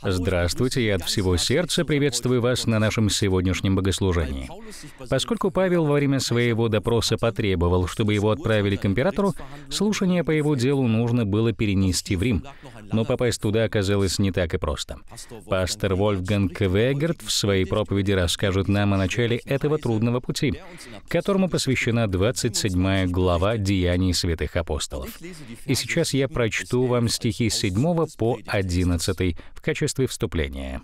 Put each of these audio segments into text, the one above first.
Здравствуйте, я от всего сердца приветствую вас на нашем сегодняшнем богослужении. Поскольку Павел во время своего допроса потребовал, чтобы его отправили к императору, слушание по его делу нужно было перенести в Рим. Но попасть туда оказалось не так и просто. Пастор Вольфганг Квегерт в своей проповеди расскажет нам о начале этого трудного пути, которому посвящена 27 глава «Деяний святых апостолов». И сейчас я прочту вам стихи с 7 по 11 в качестве качестве вступления.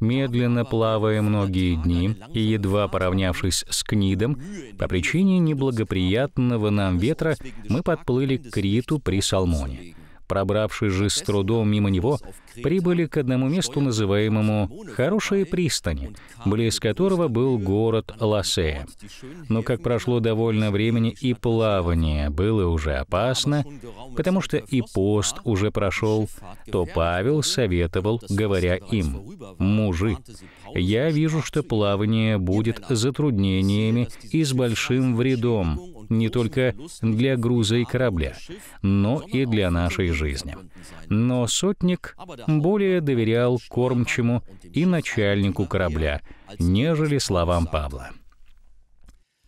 Медленно плавая многие дни и едва поравнявшись с Книдом, по причине неблагоприятного нам ветра мы подплыли к Криту при Салмоне пробравшись же с трудом мимо него, прибыли к одному месту, называемому Хорошие пристани, близ которого был город Ласе. Но как прошло довольно времени, и плавание было уже опасно, потому что и пост уже прошел, то Павел советовал, говоря им, «Мужи, я вижу, что плавание будет затруднениями и с большим вредом не только для груза и корабля, но и для нашей жизни. Но сотник более доверял кормчему и начальнику корабля, нежели словам Павла.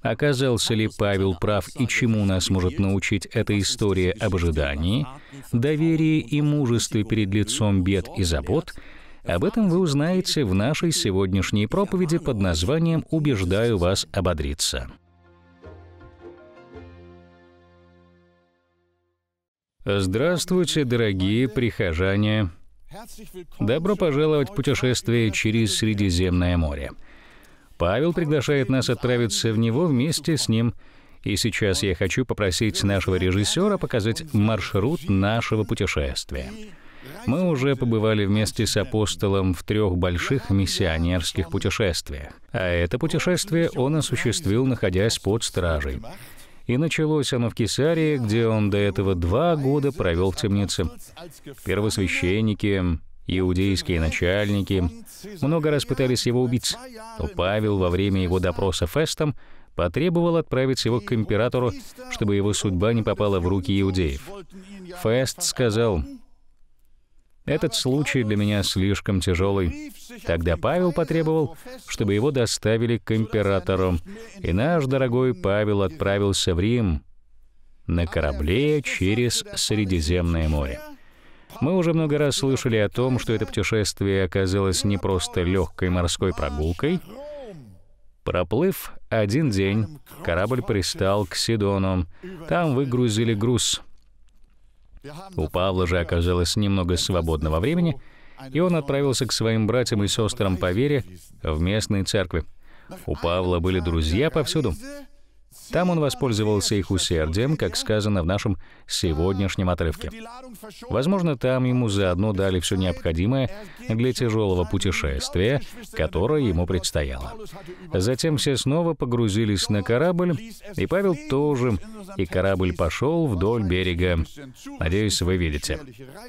Оказался ли Павел прав и чему нас может научить эта история об ожидании, доверии и мужестве перед лицом бед и забот — об этом вы узнаете в нашей сегодняшней проповеди под названием «Убеждаю вас ободриться». Здравствуйте, дорогие прихожане! Добро пожаловать в путешествие через Средиземное море. Павел приглашает нас отправиться в него вместе с ним. И сейчас я хочу попросить нашего режиссера показать маршрут нашего путешествия. Мы уже побывали вместе с апостолом в трех больших миссионерских путешествиях. А это путешествие он осуществил, находясь под стражей. И началось оно в Кесарии, где он до этого два года провел в темнице. Первосвященники, иудейские начальники много раз пытались его убить, но Павел во время его допроса Фестом потребовал отправить его к императору, чтобы его судьба не попала в руки иудеев. Фест сказал, этот случай для меня слишком тяжелый. Тогда Павел потребовал, чтобы его доставили к императору, и наш дорогой Павел отправился в Рим на корабле через Средиземное море. Мы уже много раз слышали о том, что это путешествие оказалось не просто легкой морской прогулкой. Проплыв один день, корабль пристал к Сидону. Там выгрузили груз — у Павла же оказалось немного свободного времени, и он отправился к своим братьям и сестрам по вере в местные церкви. У Павла были друзья повсюду. Там он воспользовался их усердием, как сказано в нашем сегодняшнем отрывке. Возможно, там ему заодно дали все необходимое для тяжелого путешествия, которое ему предстояло. Затем все снова погрузились на корабль, и Павел тоже, и корабль пошел вдоль берега. Надеюсь, вы видите.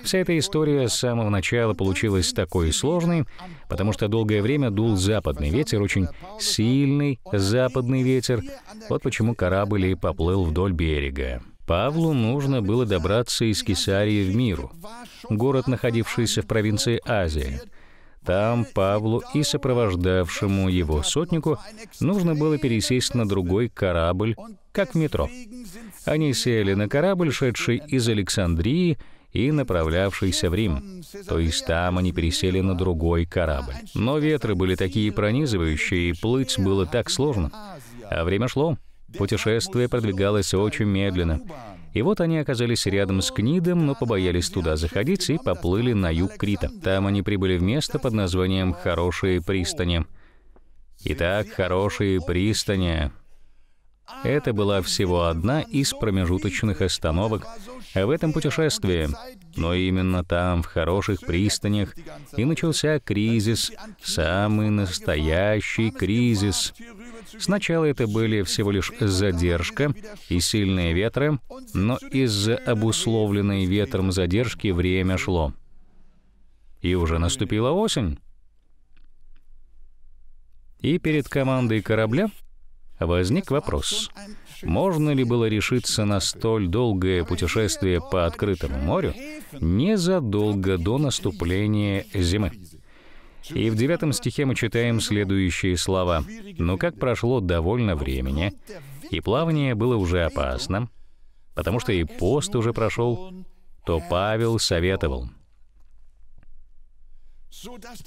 Вся эта история с самого начала получилась такой сложной, потому что долгое время дул западный ветер, очень сильный западный ветер. Вот почему почему корабль и поплыл вдоль берега. Павлу нужно было добраться из Кесарии в Миру, город, находившийся в провинции Азия. Там Павлу и сопровождавшему его сотнику нужно было пересесть на другой корабль, как в метро. Они сели на корабль, шедший из Александрии, и направлявшийся в Рим. То есть там они пересели на другой корабль. Но ветры были такие пронизывающие, и плыть было так сложно. А время шло. Путешествие продвигалось очень медленно. И вот они оказались рядом с Книдом, но побоялись туда заходить и поплыли на юг Крита. Там они прибыли в место под названием «Хорошие пристани». Итак, «Хорошие пристани». Это была всего одна из промежуточных остановок в этом путешествии. Но именно там, в хороших пристанях, и начался кризис, самый настоящий кризис. Сначала это были всего лишь задержка и сильные ветры, но из-за обусловленной ветром задержки время шло. И уже наступила осень. И перед командой корабля возник вопрос, можно ли было решиться на столь долгое путешествие по открытому морю незадолго до наступления зимы. И в девятом стихе мы читаем следующие слова. «Но как прошло довольно времени, и плавание было уже опасно, потому что и пост уже прошел, то Павел советовал».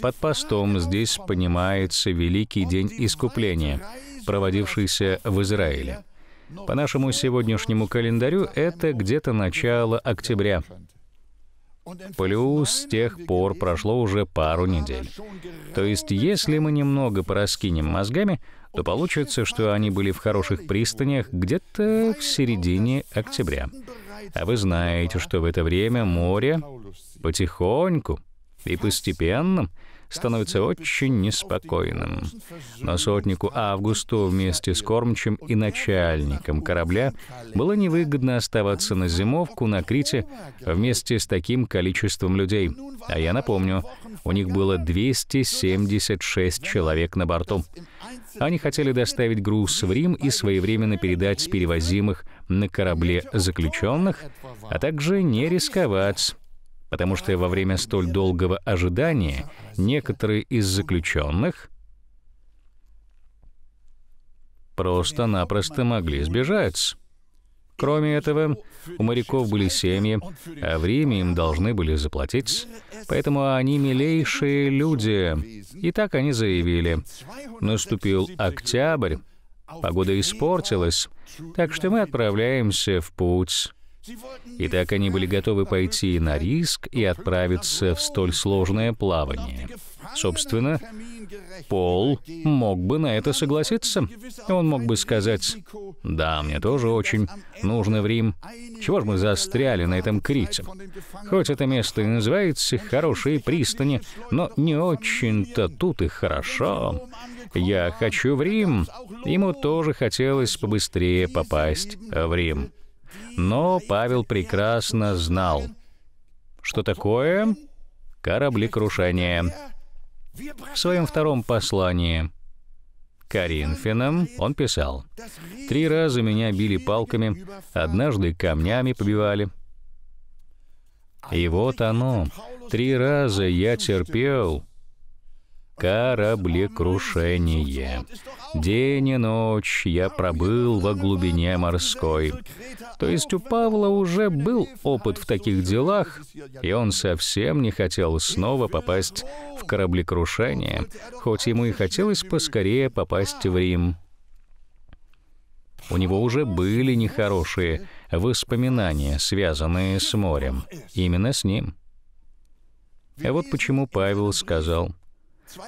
Под постом здесь понимается Великий День Искупления, проводившийся в Израиле. По нашему сегодняшнему календарю это где-то начало октября. Плюс с тех пор прошло уже пару недель. То есть, если мы немного пораскинем мозгами, то получится, что они были в хороших пристанях где-то в середине октября. А вы знаете, что в это время море потихоньку и постепенно становится очень неспокойным. Но сотнику Августу вместе с кормчим и начальником корабля было невыгодно оставаться на зимовку на Крите вместе с таким количеством людей. А я напомню, у них было 276 человек на борту. Они хотели доставить груз в Рим и своевременно передать с перевозимых на корабле заключенных, а также не рисковать потому что во время столь долгого ожидания некоторые из заключенных просто-напросто могли сбежать. Кроме этого, у моряков были семьи, а в Риме им должны были заплатить, поэтому они милейшие люди. И так они заявили. Наступил октябрь, погода испортилась, так что мы отправляемся в путь. Итак, они были готовы пойти на риск и отправиться в столь сложное плавание. Собственно, Пол мог бы на это согласиться. Он мог бы сказать, «Да, мне тоже очень нужно в Рим. Чего ж мы застряли на этом Крите? Хоть это место и называется «хорошие пристани», но не очень-то тут и хорошо. Я хочу в Рим». Ему тоже хотелось побыстрее попасть в Рим. Но Павел прекрасно знал, что такое кораблекрушение. В своем втором послании Коринфянам он писал, «Три раза меня били палками, однажды камнями побивали. И вот оно, три раза я терпел, кораблекрушение. День и ночь я пробыл во глубине морской. То есть у Павла уже был опыт в таких делах, и он совсем не хотел снова попасть в кораблекрушение, хоть ему и хотелось поскорее попасть в Рим. У него уже были нехорошие воспоминания, связанные с морем, именно с ним. А вот почему Павел сказал —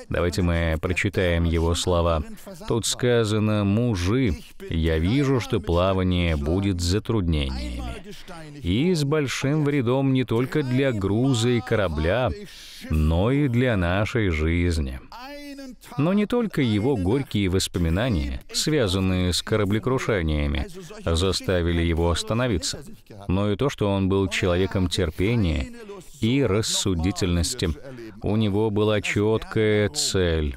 Давайте мы прочитаем его слова. Тут сказано, мужи, я вижу, что плавание будет затруднениями. И с большим вредом не только для груза и корабля, но и для нашей жизни. Но не только его горькие воспоминания, связанные с кораблекрушениями, заставили его остановиться, но и то, что он был человеком терпения и рассудительности. У него была четкая цель.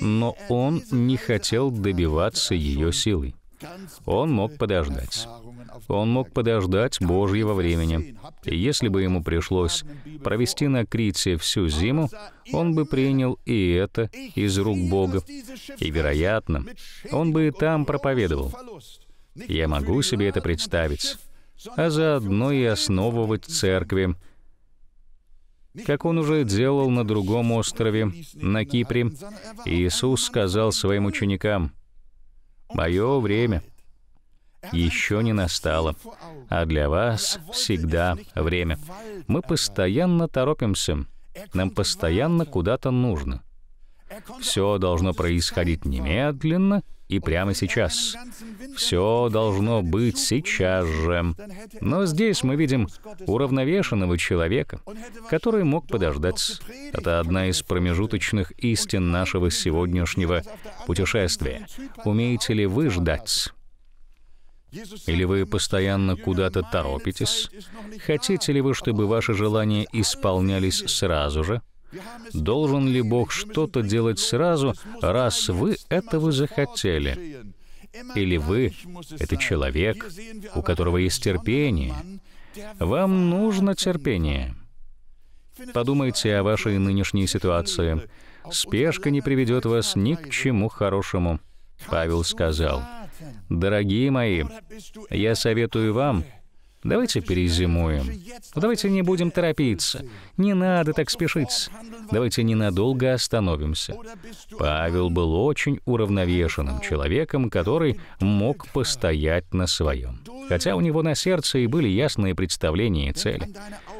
Но он не хотел добиваться ее силой. Он мог подождать. Он мог подождать Божьего времени. И если бы ему пришлось провести на Крите всю зиму, он бы принял и это из рук Бога. И, вероятно, он бы и там проповедовал. Я могу себе это представить. А заодно и основывать церкви, как он уже делал на другом острове, на Кипре, Иисус сказал своим ученикам, Мое время еще не настало, а для вас всегда время. Мы постоянно торопимся, нам постоянно куда-то нужно. Все должно происходить немедленно и прямо сейчас. Все должно быть сейчас же. Но здесь мы видим уравновешенного человека, который мог подождать. Это одна из промежуточных истин нашего сегодняшнего путешествия. Умеете ли вы ждать? Или вы постоянно куда-то торопитесь? Хотите ли вы, чтобы ваши желания исполнялись сразу же? Должен ли Бог что-то делать сразу, раз вы этого захотели? Или вы — это человек, у которого есть терпение? Вам нужно терпение. Подумайте о вашей нынешней ситуации. Спешка не приведет вас ни к чему хорошему. Павел сказал, «Дорогие мои, я советую вам Давайте перезимуем. Давайте не будем торопиться. Не надо так спешить. Давайте ненадолго остановимся. Павел был очень уравновешенным человеком, который мог постоять на своем. Хотя у него на сердце и были ясные представления и цели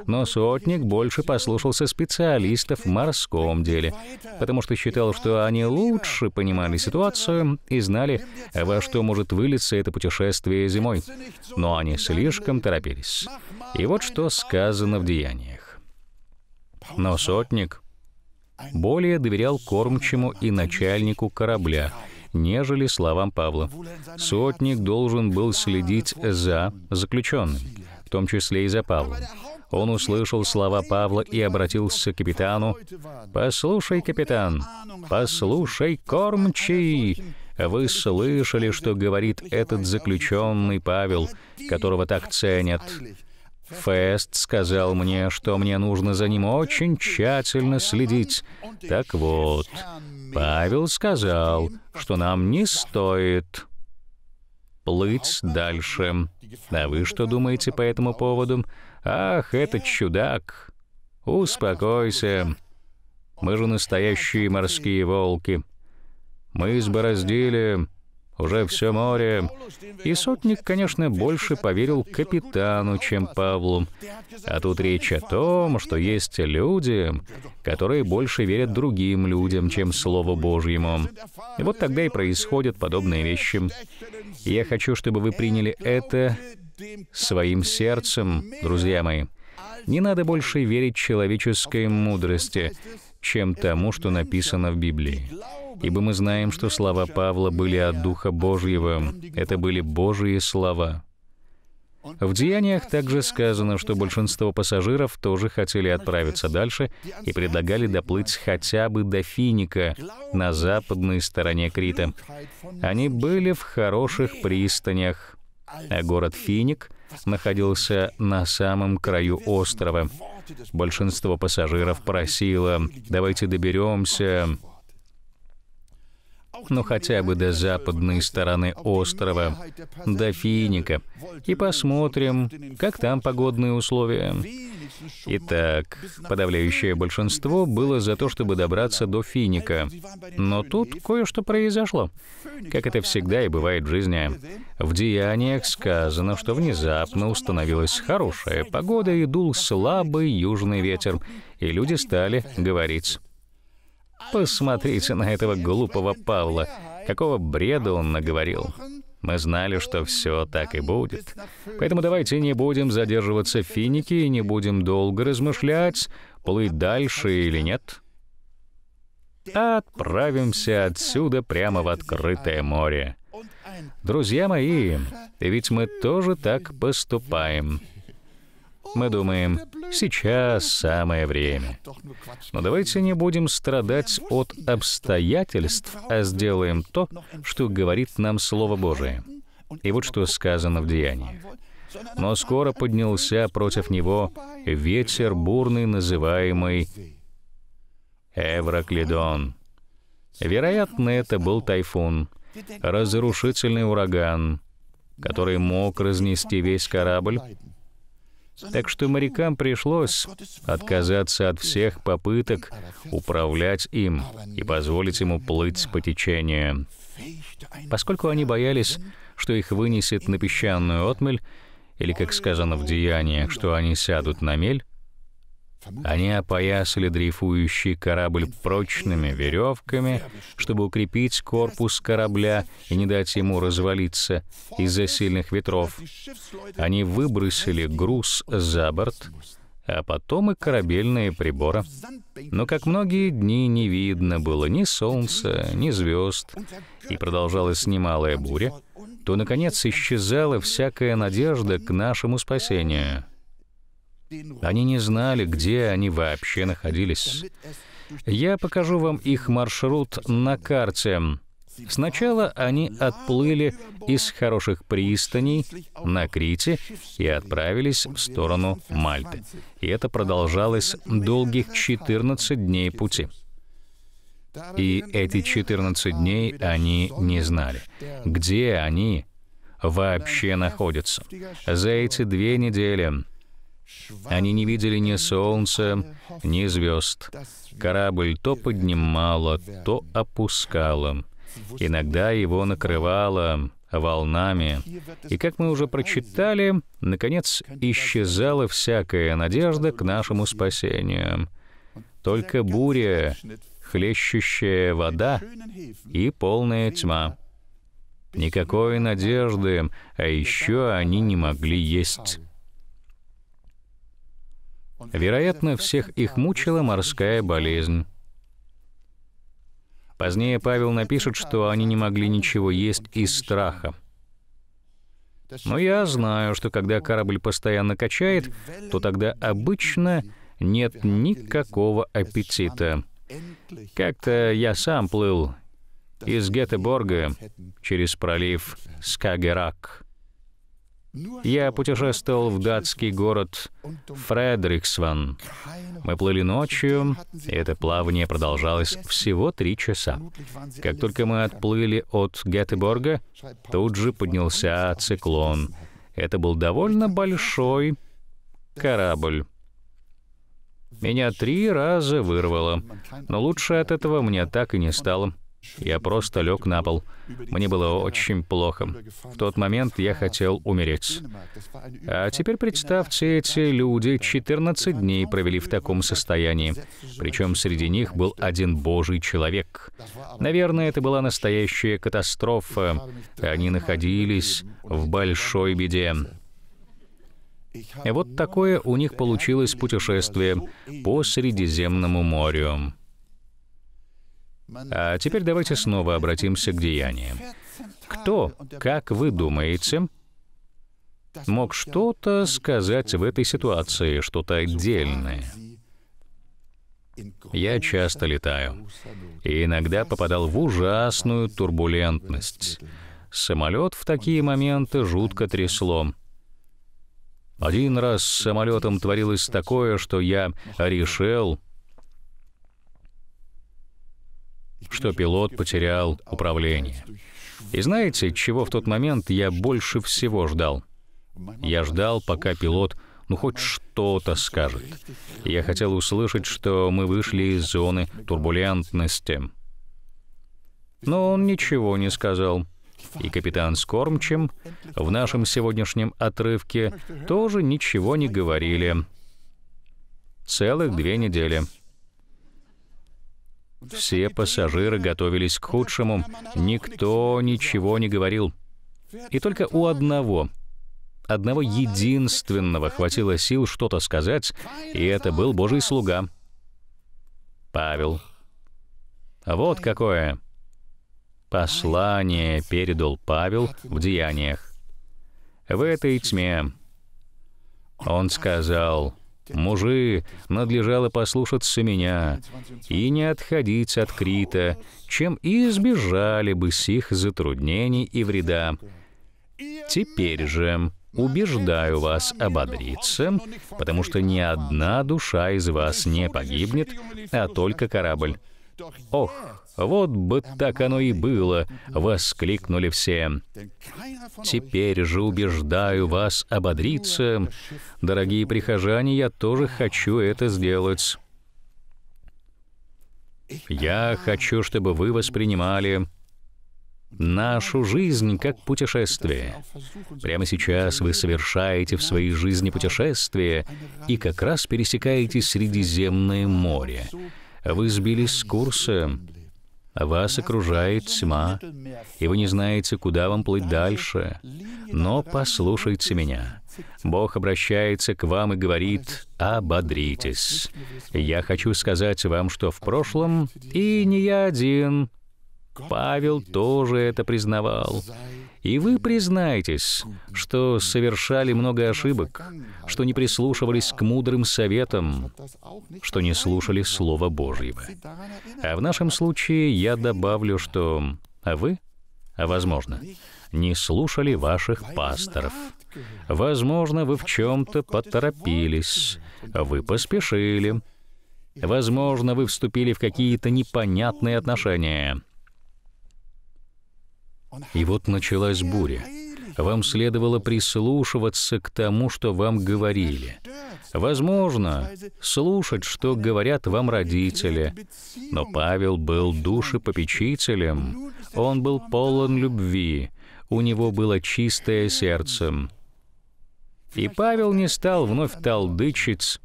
но сотник больше послушался специалистов в морском деле, потому что считал, что они лучше понимали ситуацию и знали, во что может вылиться это путешествие зимой. Но они слишком торопились. И вот что сказано в деяниях. Но сотник более доверял кормчему и начальнику корабля, нежели словам Павла. Сотник должен был следить за заключенным, в том числе и за Павлом он услышал слова Павла и обратился к капитану. «Послушай, капитан, послушай, кормчий!» Вы слышали, что говорит этот заключенный Павел, которого так ценят. Фест сказал мне, что мне нужно за ним очень тщательно следить. Так вот, Павел сказал, что нам не стоит плыть дальше. А вы что думаете по этому поводу? «Ах, этот чудак! Успокойся! Мы же настоящие морские волки. Мы избороздили уже все море. И сотник, конечно, больше поверил капитану, чем Павлу. А тут речь о том, что есть люди, которые больше верят другим людям, чем Слову Божьему. И вот тогда и происходят подобные вещи. И я хочу, чтобы вы приняли это своим сердцем, друзья мои. Не надо больше верить человеческой мудрости, чем тому, что написано в Библии. Ибо мы знаем, что слова Павла были от Духа Божьего. Это были Божьи слова. В «Деяниях» также сказано, что большинство пассажиров тоже хотели отправиться дальше и предлагали доплыть хотя бы до Финика на западной стороне Крита. Они были в хороших пристанях, а город Финик находился на самом краю острова. Большинство пассажиров просило «давайте доберемся», но ну, хотя бы до западной стороны острова, до Финика, и посмотрим, как там погодные условия. Итак, подавляющее большинство было за то, чтобы добраться до Финика. Но тут кое-что произошло. Как это всегда и бывает в жизни. В деяниях сказано, что внезапно установилась хорошая погода и дул слабый южный ветер, и люди стали говорить Посмотрите на этого глупого Павла. Какого бреда он наговорил. Мы знали, что все так и будет. Поэтому давайте не будем задерживаться в финике и не будем долго размышлять, плыть дальше или нет. Отправимся отсюда прямо в открытое море. Друзья мои, ведь мы тоже так поступаем. Мы думаем, сейчас самое время. Но давайте не будем страдать от обстоятельств, а сделаем то, что говорит нам Слово Божие. И вот что сказано в Деянии. Но скоро поднялся против него ветер бурный, называемый Эвроклидон. Вероятно, это был тайфун, разрушительный ураган, который мог разнести весь корабль так что морякам пришлось отказаться от всех попыток управлять им и позволить ему плыть по течению. Поскольку они боялись, что их вынесет на песчаную отмель, или, как сказано в деяниях, что они сядут на мель, они опоясали дрейфующий корабль прочными веревками, чтобы укрепить корпус корабля и не дать ему развалиться из-за сильных ветров. Они выбросили груз за борт, а потом и корабельные приборы. Но, как многие дни, не видно было ни солнца, ни звезд, и продолжалась немалая буря, то, наконец, исчезала всякая надежда к нашему спасению — они не знали, где они вообще находились. Я покажу вам их маршрут на карте. Сначала они отплыли из хороших пристаней на Крите и отправились в сторону Мальты. И это продолжалось долгих 14 дней пути. И эти 14 дней они не знали, где они вообще находятся. За эти две недели они не видели ни солнца, ни звезд. Корабль то поднимало, то опускало. Иногда его накрывало волнами. И как мы уже прочитали, наконец исчезала всякая надежда к нашему спасению. Только буря, хлещущая вода и полная тьма. Никакой надежды, а еще они не могли есть. Вероятно, всех их мучила морская болезнь. Позднее Павел напишет, что они не могли ничего есть из страха. Но я знаю, что когда корабль постоянно качает, то тогда обычно нет никакого аппетита. Как-то я сам плыл из Гетеборга через пролив Скагерак. Я путешествовал в датский город Фредриксван. Мы плыли ночью, и это плавание продолжалось всего три часа. Как только мы отплыли от Гетеборга, тут же поднялся циклон. Это был довольно большой корабль. Меня три раза вырвало, но лучше от этого мне так и не стало. Я просто лег на пол. Мне было очень плохо. В тот момент я хотел умереть. А теперь представьте, эти люди 14 дней провели в таком состоянии. Причем среди них был один божий человек. Наверное, это была настоящая катастрофа. Они находились в большой беде. И Вот такое у них получилось путешествие по Средиземному морю. А теперь давайте снова обратимся к деяниям. Кто, как вы думаете, мог что-то сказать в этой ситуации, что-то отдельное? Я часто летаю и иногда попадал в ужасную турбулентность. Самолет в такие моменты жутко трясло. Один раз с самолетом творилось такое, что я решил, что пилот потерял управление. И знаете, чего в тот момент я больше всего ждал? Я ждал, пока пилот ну хоть что-то скажет. Я хотел услышать, что мы вышли из зоны турбулентности. Но он ничего не сказал. И капитан с в нашем сегодняшнем отрывке тоже ничего не говорили. Целых две недели. Все пассажиры готовились к худшему, никто ничего не говорил. И только у одного, одного единственного хватило сил что-то сказать, и это был Божий слуга. Павел. Вот какое послание передал Павел в деяниях. В этой тьме он сказал, Мужи, надлежало послушаться меня и не отходить от Крита, чем и избежали бы сих затруднений и вреда. Теперь же убеждаю вас ободриться, потому что ни одна душа из вас не погибнет, а только корабль. Ох, «Вот бы так оно и было!» — воскликнули все. «Теперь же убеждаю вас ободриться. Дорогие прихожане, я тоже хочу это сделать. Я хочу, чтобы вы воспринимали нашу жизнь как путешествие. Прямо сейчас вы совершаете в своей жизни путешествие и как раз пересекаете Средиземное море. Вы сбились с курса, вас окружает тьма, и вы не знаете, куда вам плыть дальше. Но послушайте меня. Бог обращается к вам и говорит, «Ободритесь». Я хочу сказать вам, что в прошлом, и не я один, Павел тоже это признавал. И вы признаетесь, что совершали много ошибок, что не прислушивались к мудрым советам, что не слушали Слова Божьего. А в нашем случае я добавлю, что а вы, возможно, не слушали ваших пасторов. Возможно, вы в чем-то поторопились, вы поспешили. Возможно, вы вступили в какие-то непонятные отношения. И вот началась буря. Вам следовало прислушиваться к тому, что вам говорили. Возможно, слушать, что говорят вам родители. Но Павел был душепопечителем. Он был полон любви. У него было чистое сердце. И Павел не стал вновь талдычить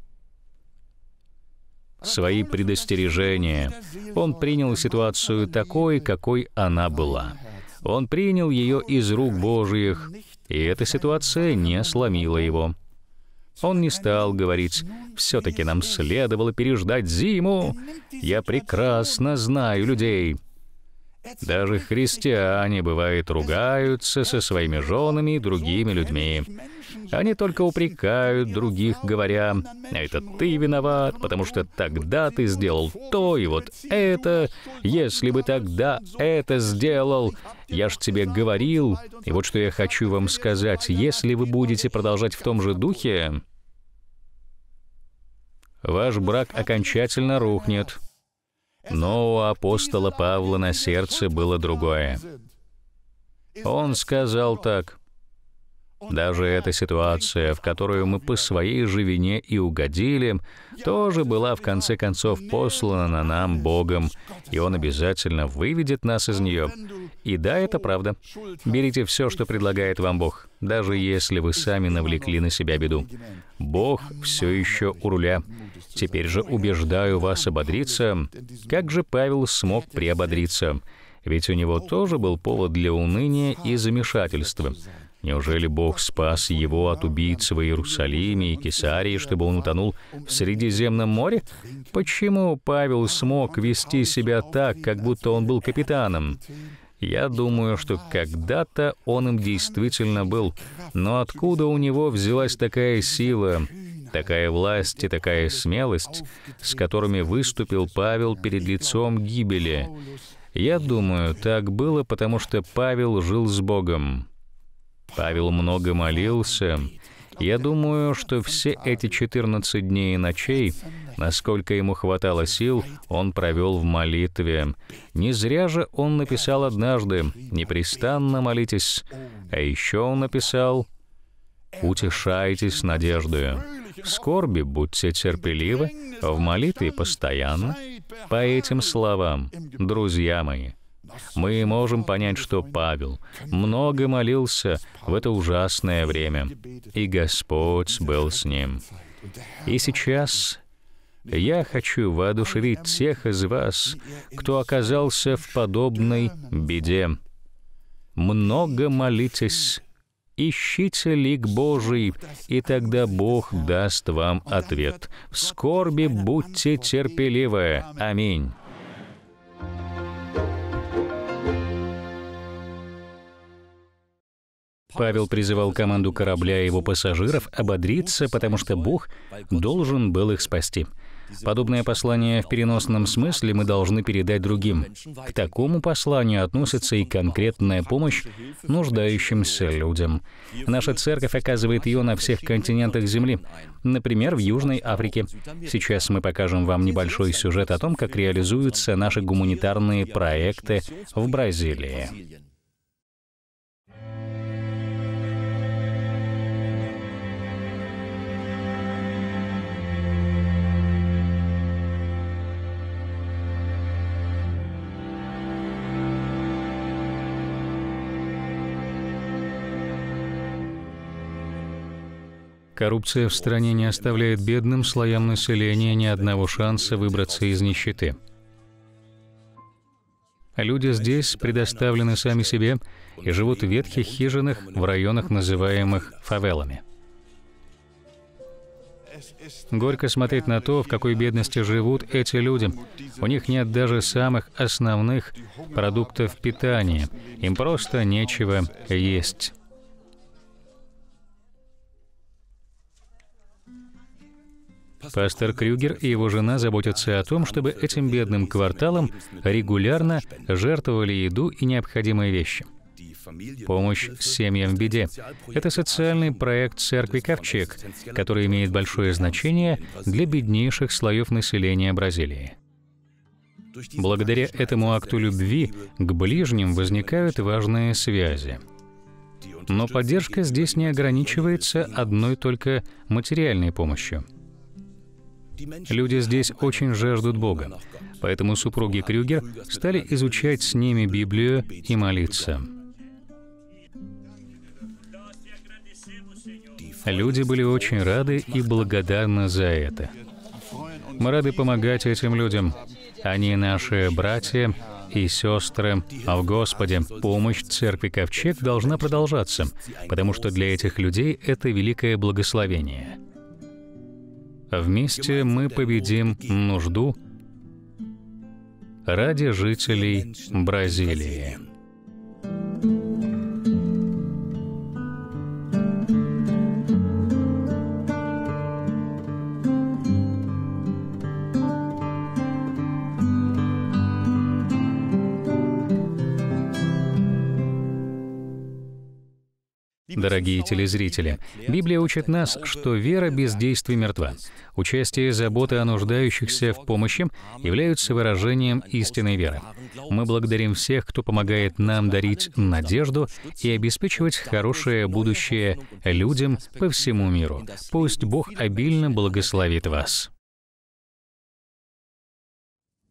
свои предостережения. Он принял ситуацию такой, какой она была. Он принял ее из рук Божьих, и эта ситуация не сломила его. Он не стал говорить, «Все-таки нам следовало переждать зиму. Я прекрасно знаю людей». Даже христиане, бывает, ругаются со своими женами и другими людьми. Они только упрекают других, говоря, «Это ты виноват, потому что тогда ты сделал то и вот это, если бы тогда это сделал, я ж тебе говорил». И вот что я хочу вам сказать, если вы будете продолжать в том же духе, ваш брак окончательно рухнет. Но у апостола Павла на сердце было другое. Он сказал так, даже эта ситуация, в которую мы по своей же вине и угодили, тоже была в конце концов послана нам Богом, и Он обязательно выведет нас из нее. И да, это правда. Берите все, что предлагает вам Бог, даже если вы сами навлекли на себя беду. Бог все еще у руля. Теперь же убеждаю вас ободриться. Как же Павел смог приободриться? Ведь у него тоже был повод для уныния и замешательства. Неужели Бог спас его от убийц в Иерусалиме и Кесарии, чтобы он утонул в Средиземном море? Почему Павел смог вести себя так, как будто он был капитаном? Я думаю, что когда-то он им действительно был, но откуда у него взялась такая сила, такая власть и такая смелость, с которыми выступил Павел перед лицом гибели? Я думаю, так было, потому что Павел жил с Богом. Павел много молился. Я думаю, что все эти 14 дней и ночей, насколько ему хватало сил, он провел в молитве. Не зря же он написал однажды «Непрестанно молитесь», а еще он написал «Утешайтесь надеждою». В скорби будьте терпеливы, в молитве постоянно. По этим словам, друзья мои, мы можем понять, что Павел много молился в это ужасное время, и Господь был с ним. И сейчас я хочу воодушевить тех из вас, кто оказался в подобной беде. Много молитесь, ищите лик Божий, и тогда Бог даст вам ответ. В скорби будьте терпеливы. Аминь. Павел призывал команду корабля и его пассажиров ободриться, потому что Бог должен был их спасти. Подобное послание в переносном смысле мы должны передать другим. К такому посланию относится и конкретная помощь нуждающимся людям. Наша церковь оказывает ее на всех континентах Земли, например, в Южной Африке. Сейчас мы покажем вам небольшой сюжет о том, как реализуются наши гуманитарные проекты в Бразилии. Коррупция в стране не оставляет бедным слоям населения ни одного шанса выбраться из нищеты. Люди здесь предоставлены сами себе и живут в ветхих хижинах в районах, называемых фавелами. Горько смотреть на то, в какой бедности живут эти люди. У них нет даже самых основных продуктов питания. Им просто нечего есть. Пастор Крюгер и его жена заботятся о том, чтобы этим бедным кварталам регулярно жертвовали еду и необходимые вещи. Помощь семьям в беде – это социальный проект церкви «Ковчег», который имеет большое значение для беднейших слоев населения Бразилии. Благодаря этому акту любви к ближним возникают важные связи. Но поддержка здесь не ограничивается одной только материальной помощью – Люди здесь очень жаждут Бога, поэтому супруги Крюгер стали изучать с ними Библию и молиться. Люди были очень рады и благодарны за это. Мы рады помогать этим людям. Они наши братья и сестры а в Господе. Помощь Церкви Ковчег должна продолжаться, потому что для этих людей это великое благословение. Вместе мы победим нужду ради жителей Бразилии. дорогие телезрители. Библия учит нас, что вера без действий мертва. Участие и забота о нуждающихся в помощи являются выражением истинной веры. Мы благодарим всех, кто помогает нам дарить надежду и обеспечивать хорошее будущее людям по всему миру. Пусть Бог обильно благословит вас.